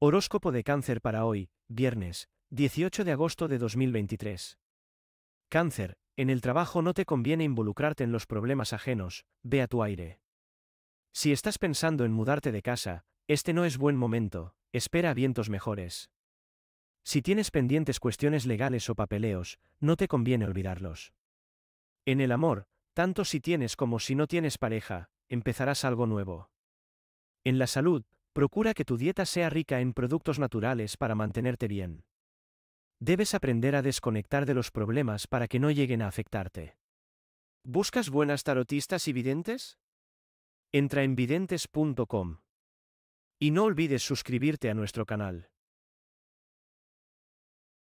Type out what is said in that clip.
Horóscopo de cáncer para hoy, viernes, 18 de agosto de 2023. Cáncer, en el trabajo no te conviene involucrarte en los problemas ajenos, ve a tu aire. Si estás pensando en mudarte de casa, este no es buen momento, espera vientos mejores. Si tienes pendientes cuestiones legales o papeleos, no te conviene olvidarlos. En el amor, tanto si tienes como si no tienes pareja, empezarás algo nuevo. En la salud, Procura que tu dieta sea rica en productos naturales para mantenerte bien. Debes aprender a desconectar de los problemas para que no lleguen a afectarte. ¿Buscas buenas tarotistas y videntes? Entra en videntes.com. Y no olvides suscribirte a nuestro canal.